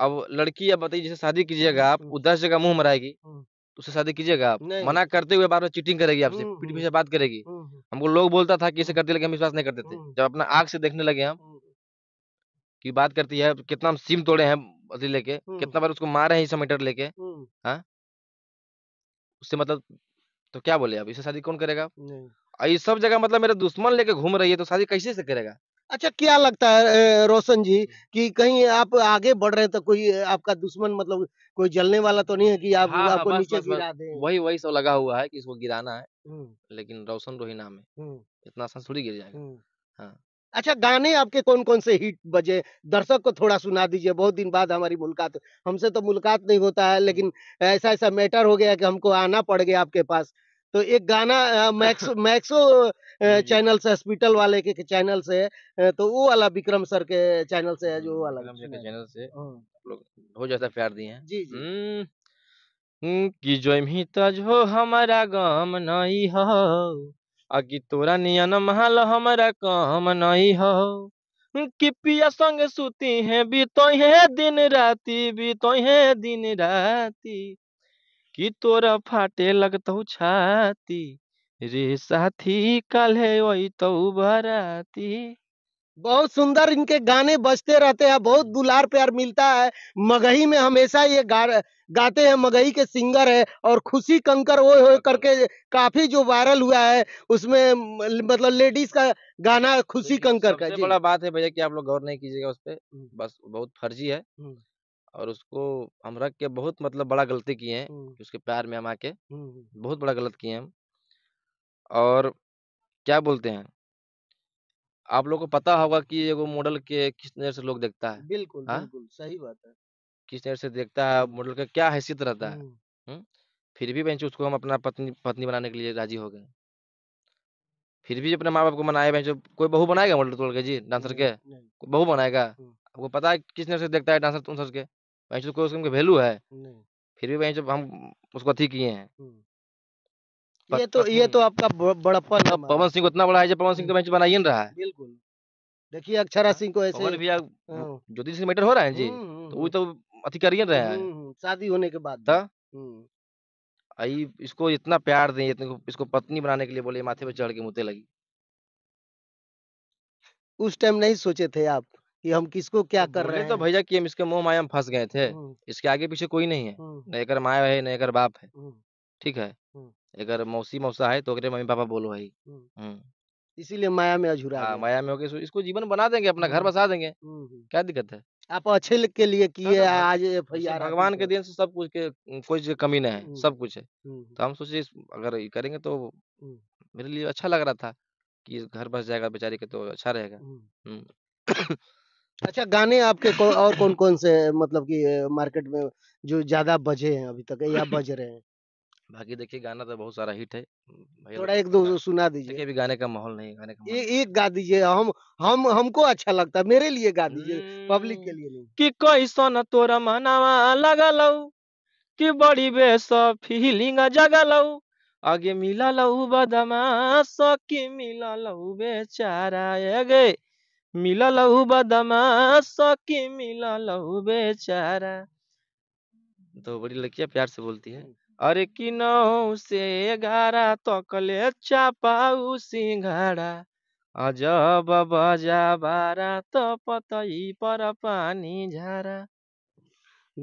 अब लड़की अब बताइए जैसे शादी कीजिएगा आप वो दस जगह मुंह मराएगी तो उससे शादी कीजिएगा आप मना करते हुए बार में चीटिंग करेगी आपसे पीठ पीछे बात करेगी हमको लोग बोलता था कि इसे करते लगे हम विश्वास नहीं करते थे जब अपना आग से देखने लगे हम की बात करती है कितना हम सिम तोड़े हैं अभी लेके कितना बार उसको मारे हैं समेटर लेके हाँ उससे मतलब तो क्या बोले अब इसे शादी कौन करेगा ये सब जगह मतलब मेरा दुश्मन लेके घूम रही है तो शादी कैसे से करेगा अच्छा क्या लगता है रोशन जी कि कहीं आप आगे बढ़ रहे तो कोई आपका दुश्मन मतलब कोई जलने वाला तो नहीं है कि आप हाँ, हाँ आपको बस, नीचे बस, गिरा दें वही वही सब लगा हुआ है कि इसको गिराना है लेकिन रोशन रोही नाम है इतना आसान थोड़ी गिर जाएगा हाँ अच्छा गाने आपके कौन कौन से हिट बजे दर्शक को थोड़ा सुना दीजिए बहुत दिन बाद हमारी मुलाकात हमसे तो मुलाकात नहीं होता है लेकिन ऐसा ऐसा मैटर हो गया कि हमको आना पड़ गया आपके पास तो एक गाना मैक्स मैक्सो चैनल से हॉस्पिटल वाले के, चैनल से है तो वो वाला विक्रम सर के चैनल से है जो वो हम्म, वाला चैनल से हम्म। लोग बहुत ज्यादा प्यार दिए हैं जी जी हम्म, कि जो जोमी जो हमारा गम नहीं हो आकि तोरा नियन महल हमारा काम नहीं हो कि पिया संग सुती है बीतो है दिन राती बीतो है दिन राती कि तोरा फाटे लगतौ छाती रे साथी काल्हे तो बराती बहुत सुंदर इनके गाने बजते रहते हैं बहुत दुलार प्यार मिलता है मगही में हमेशा ये गा गाते हैं मगही के सिंगर है और खुशी कंकर वो करके काफी जो वायरल हुआ है उसमें मतलब लेडीज का गाना खुशी कंकर का बड़ा बात है भैया कि आप लोग गौर नहीं कीजिएगा उस पर बस बहुत फर्जी है और उसको हम रख के बहुत मतलब बड़ा गलती किए हैं उसके प्यार में हम आके बहुत बड़ा गलत किए हैं हम और क्या बोलते हैं आप लोग को पता होगा कि वो मॉडल के किस नज़र से लोग देखता है बिल्कुल हा? बिल्कुल सही बात है किस नज़र से देखता है मॉडल का क्या हैसियत रहता है फिर भी बेंच उसको हम अपना पत्नी पत्नी बनाने के लिए राजी हो गए फिर भी अपने माँ बाप को मनाए बेंच कोई बहू बनाएगा मॉडल तोड़ के जी डांसर के बहू बनाएगा आपको पता है किस नज़र से देखता है डांसर के भैंस को उसकी वैल्यू है नहीं फिर भी भैंस हम उसको अति किए हैं ये तो ये तो आपका बड़प्पन है पवन सिंह को इतना बड़ा है जब पवन सिंह तो भैंस बनाई नहीं रहा है बिल्कुल देखिए अक्षरा हाँ, सिंह को ऐसे भैया हाँ। ज्योति सिंह मैटर हो रहा है जी तो वो तो अथी कर ही रहे हैं शादी होने के बाद आई इसको इतना प्यार दें इतने इसको पत्नी बनाने के लिए बोले माथे पर चढ़ के मुते लगी उस टाइम नहीं सोचे थे आप कि हम किसको क्या तो कर रहे तो हैं तो भैया कि हम इसके मोह माया में फंस गए थे इसके आगे पीछे कोई नहीं है न एक माया है न एक बाप है ठीक है एकर मौसी मौसा है तो मम्मी पापा बोलो भाई इसीलिए माया में अझुरा हाँ, माया में हो गया इसको जीवन बना देंगे अपना घर बसा देंगे क्या दिक्कत है आप अच्छे के लिए हाँ, किए तो हाँ। आज एफ भगवान के दिन से सब कुछ के कोई कमी नहीं है सब कुछ है तो हम सोचे अगर करेंगे तो मेरे लिए अच्छा लग रहा था कि घर बस जाएगा बेचारी के तो अच्छा रहेगा अच्छा गाने आपके कौन, और कौन कौन से मतलब कि मार्केट में जो ज्यादा बजे हैं अभी तक या बज रहे हैं बाकी देखिए गाना तो बहुत सारा हिट है थोड़ा एक दो सुना दीजिए अभी गाने का माहौल नहीं गाने का ए, एक गा दीजिए हम हम हमको अच्छा लगता मेरे लिए गा दीजिए पब्लिक के लिए नहीं कि कैसा न तोरा मनावा लगा लो कि बड़ी बेस फीलिंग जगा लो आगे मिला लो बदमा सकी मिला लो बेचारा ये गए मिला लहू बदमाश की मिला लहू बेचारा तो बड़ी लड़किया प्यार से बोलती है अरे कि नौ से तो कले चापाऊ सिंघाड़ा अजब बजा बारा तो पतई पर पानी झारा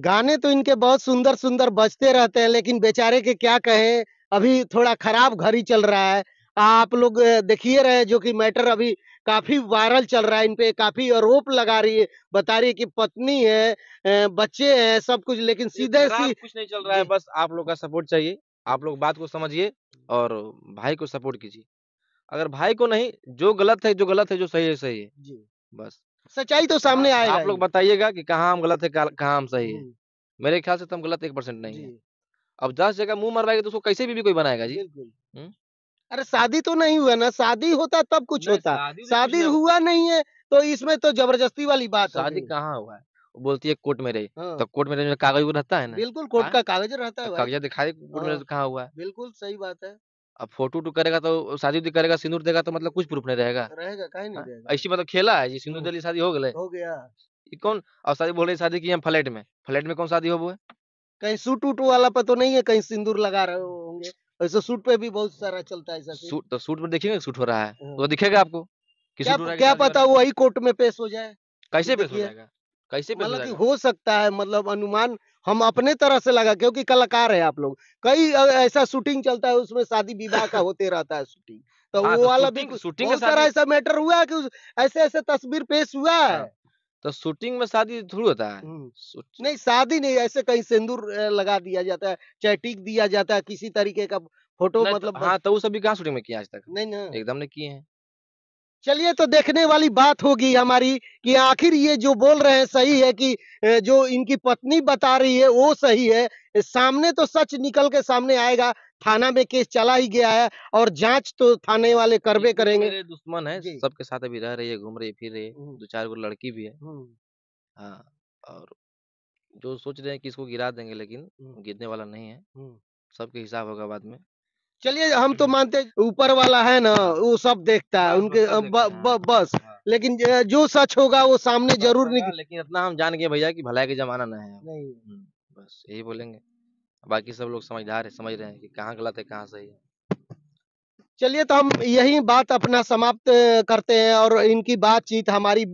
गाने तो इनके बहुत सुंदर सुंदर बजते रहते हैं लेकिन बेचारे के क्या कहे अभी थोड़ा खराब घर ही चल रहा है आप लोग देखिए रहे जो कि मैटर अभी काफी वायरल चल रहा है इनपे काफी आरोप लगा रही है बता रही है कि पत्नी है बच्चे हैं सब कुछ लेकिन सीधे सी कुछ नहीं चल रहा है बस आप लोग का सपोर्ट चाहिए आप लोग बात को समझिए और भाई को सपोर्ट कीजिए अगर भाई को नहीं जो गलत है जो गलत है जो सही है सही है जी बस सच्चाई तो सामने आए आप लोग बताइएगा कि कहाँ हम गलत है कहाँ हम सही है हम्म। मेरे ख्याल से तो हम गलत एक परसेंट नहीं है अब दस जगह मुंह मरवाएगा तो उसको कैसे भी, भी कोई बनाएगा जी अरे शादी तो नहीं हुआ ना शादी होता तब कुछ होता शादी तो हुआ नहीं है तो इसमें तो जबरदस्ती वाली बात शादी कहाँ हुआ है बोलती है कोर्ट में रही हाँ। तो कोर्ट में कागज रहता है ना बिल्कुल कोर्ट हाँ? का कागज रहता है तो कागज दिखाई कोर्ट में तो हाँ। कहाँ हुआ है बिल्कुल सही बात है अब फोटो टू करेगा तो शादी उदी करेगा सिंदूर देगा तो मतलब कुछ प्रूफ नहीं रहेगा रहेगा कहीं नहीं रहेगा ऐसी मतलब खेला है जी सिंदूर दिल्ली शादी हो हो गया कौन और शादी बोल रही शादी की फ्लैट में फ्लैट में कौन शादी हो वो कहीं सूट वाला पर तो नहीं है कहीं सिंदूर लगा रहे होंगे ऐसा सूट पे भी बहुत सारा चलता है ऐसा सूट तो सूट में देखिएगा सूट हो रहा है तो दिखेगा आपको क्या, क्या पता वही कोर्ट में पेश हो जाए कैसे पेश हो जाएगा कैसे मतलब हो सकता है मतलब अनुमान हम अपने तरह से लगा क्योंकि कलाकार है आप लोग कई ऐसा शूटिंग चलता है उसमें शादी विवाह का होते रहता है शूटिंग तो हाँ, वो तो वाला भी शूटिंग ऐसा मैटर हुआ है की ऐसे ऐसे तस्वीर पेश हुआ है हाँ। तो शूटिंग में शादी थोड़ी होता है नहीं शादी नहीं ऐसे कहीं सिंदूर लगा दिया जाता है चैटिक दिया जाता है किसी तरीके का फोटो तो मतलब हाँ तो वो सभी कहाँ शूटिंग में किया आज तक नहीं ना एकदम ने किए हैं चलिए तो देखने वाली बात होगी हमारी कि आखिर ये जो बोल रहे हैं सही है कि जो इनकी पत्नी बता रही है वो सही है सामने तो सच निकल के सामने आएगा थाना में केस चला ही गया है और जांच तो थाने वाले करवे करेंगे मेरे दुश्मन है सबके साथ अभी रह रही है घूम रही फिर रही हम्म। दो चार गो लड़की भी है हम्म। हाँ और जो सोच रहे हैं कि इसको गिरा देंगे लेकिन हम्म। गिरने वाला नहीं है सबके हिसाब होगा बाद में चलिए हम तो मानते ऊपर वाला है ना वो सब देखता है हाँ, उनके ब, हाँ। ब, बस हाँ। लेकिन जो सच होगा वो सामने जरूर निकल लेकिन इतना हम जान गए भैया कि भलाई के जमाना ना है नहीं बस यही बोलेंगे बाकी सब लोग समझदार है समझ रहे हैं कि कहाँ गलत है कहाँ सही है चलिए तो हम यही बात अपना समाप्त करते हैं और इनकी बातचीत हमारी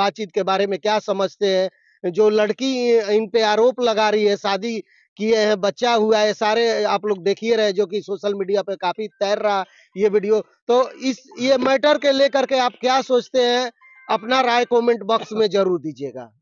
बातचीत के बारे में क्या समझते हैं जो लड़की इन पे आरोप लगा रही है शादी किए हैं बच्चा हुआ है सारे आप लोग देखिए रहे जो कि सोशल मीडिया पे काफी तैर रहा ये वीडियो तो इस ये मैटर के लेकर के आप क्या सोचते हैं अपना राय कमेंट बॉक्स में जरूर दीजिएगा